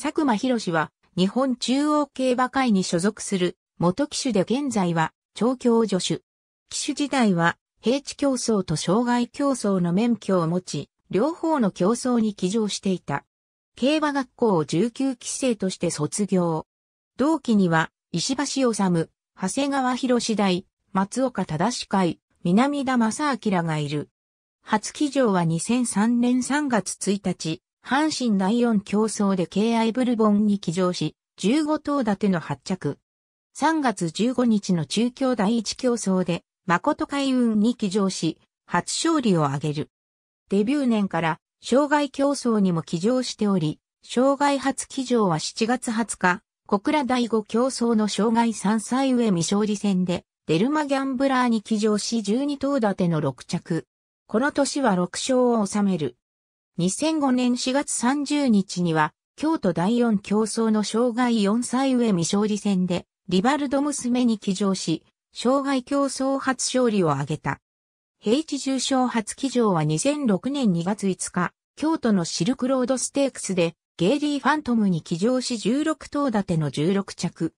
佐久間博士は日本中央競馬会に所属する元騎手で現在は調教助手。騎手時代は平地競争と障害競争の免許を持ち、両方の競争に騎乗していた。競馬学校を19期生として卒業。同期には石橋治、長谷川博士大、松岡正会、南田正明がいる。初騎乗は2003年3月1日、阪神第四競争で敬愛ブルボンに騎乗し、15頭立ての発着。3月15日の中京第1競争で、誠海運に騎乗し、初勝利を挙げる。デビュー年から、障害競争にも騎乗しており、障害初騎乗は7月20日、小倉第5競争の障害3歳上未勝利戦で、デルマギャンブラーに騎乗し12頭立ての6着。この年は6勝を収める。2005年4月30日には、京都第四競争の障害4歳上未勝利戦で、リバルド娘に騎乗し、障害競争初勝利を挙げた。平地重賞初騎乗は2006年2月5日、京都のシルクロードステークスで、ゲイリー・ファントムに騎乗し16頭立ての16着。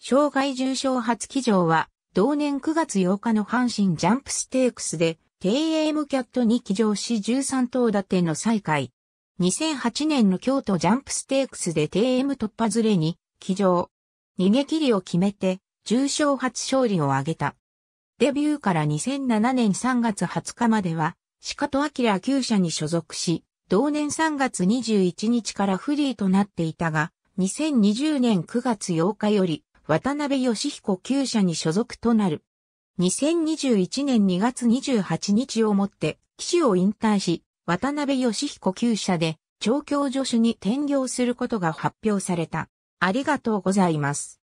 障害重賞初騎乗は、同年9月8日の阪神ジャンプステークスで、TM キャットに起乗し13頭立ての再開。2008年の京都ジャンプステークスで TM 突破ずれに起乗。逃げ切りを決めて、重賞初勝利を挙げた。デビューから2007年3月20日までは、鹿戸明厩社に所属し、同年3月21日からフリーとなっていたが、2020年9月8日より、渡辺義彦厩社に所属となる。2021年2月28日をもって、騎士を引退し、渡辺義彦厩舎で、調教助手に転業することが発表された。ありがとうございます。